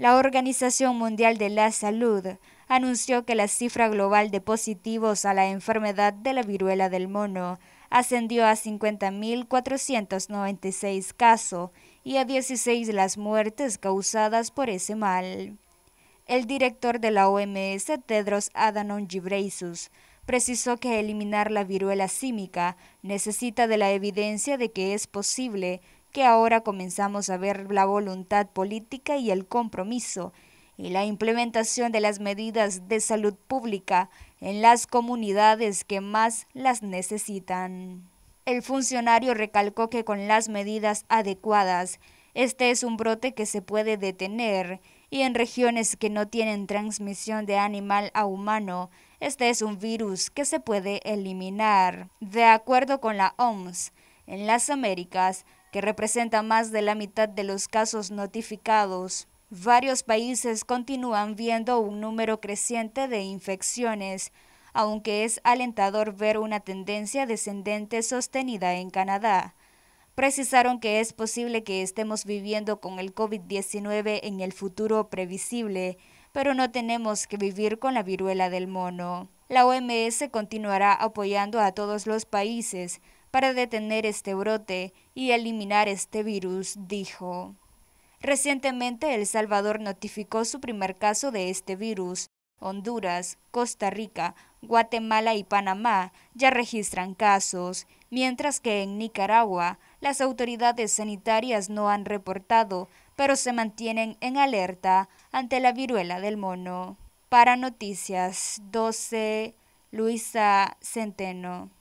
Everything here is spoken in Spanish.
La Organización Mundial de la Salud anunció que la cifra global de positivos a la enfermedad de la viruela del mono ascendió a 50.496 casos y a 16 las muertes causadas por ese mal. El director de la OMS, Tedros Adhanom Ghebreyesus, precisó que eliminar la viruela símica necesita de la evidencia de que es posible que ahora comenzamos a ver la voluntad política y el compromiso y la implementación de las medidas de salud pública en las comunidades que más las necesitan. El funcionario recalcó que con las medidas adecuadas, este es un brote que se puede detener y en regiones que no tienen transmisión de animal a humano, este es un virus que se puede eliminar. De acuerdo con la OMS, en las Américas, que representa más de la mitad de los casos notificados. Varios países continúan viendo un número creciente de infecciones, aunque es alentador ver una tendencia descendente sostenida en Canadá. Precisaron que es posible que estemos viviendo con el COVID-19 en el futuro previsible, pero no tenemos que vivir con la viruela del mono. La OMS continuará apoyando a todos los países para detener este brote y eliminar este virus, dijo. Recientemente El Salvador notificó su primer caso de este virus. Honduras, Costa Rica, Guatemala y Panamá ya registran casos, mientras que en Nicaragua las autoridades sanitarias no han reportado, pero se mantienen en alerta ante la viruela del mono. Para Noticias 12, Luisa Centeno.